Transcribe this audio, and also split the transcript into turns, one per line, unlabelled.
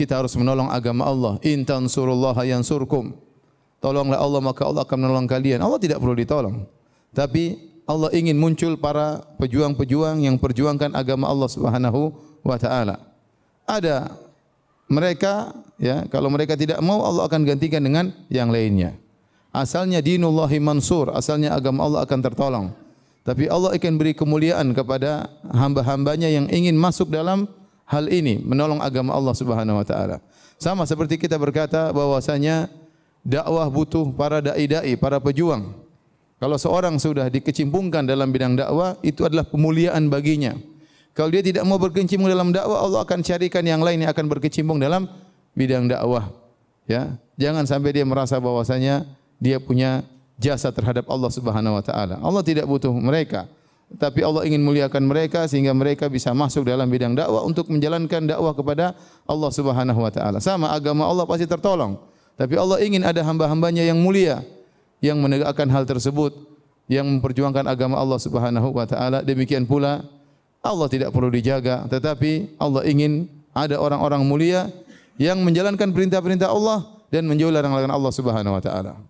kita harus menolong agama Allah. Intan surullah yang surkum. Tolonglah Allah maka Allah akan menolong kalian. Allah tidak perlu ditolong. Tapi Allah ingin muncul para pejuang-pejuang yang perjuangkan agama Allah Subhanahu wa taala. Ada mereka ya kalau mereka tidak mau Allah akan gantikan dengan yang lainnya. Asalnya dinullahi mansur, asalnya agama Allah akan tertolong. Tapi Allah ingin beri kemuliaan kepada hamba-hambanya yang ingin masuk dalam hal ini menolong agama Allah Subhanahu wa taala. Sama seperti kita berkata bahwasanya dakwah butuh para dai dai, para pejuang. Kalau seorang sudah dikecimpungkan dalam bidang dakwah, itu adalah pemuliaan baginya. Kalau dia tidak mau berkecimpung dalam dakwah, Allah akan carikan yang lain yang akan berkecimpung dalam bidang dakwah. Ya, jangan sampai dia merasa bahwasanya dia punya jasa terhadap Allah Subhanahu wa taala. Allah tidak butuh mereka tapi Allah ingin muliakan mereka sehingga mereka bisa masuk dalam bidang dakwah untuk menjalankan dakwah kepada Allah Subhanahu wa taala. Sama agama Allah pasti tertolong. Tapi Allah ingin ada hamba-hambanya yang mulia yang menegakkan hal tersebut, yang memperjuangkan agama Allah Subhanahu wa taala. Demikian pula Allah tidak perlu dijaga, tetapi Allah ingin ada orang-orang mulia yang menjalankan perintah-perintah Allah dan menjauhi larangan-larangan Allah Subhanahu wa taala.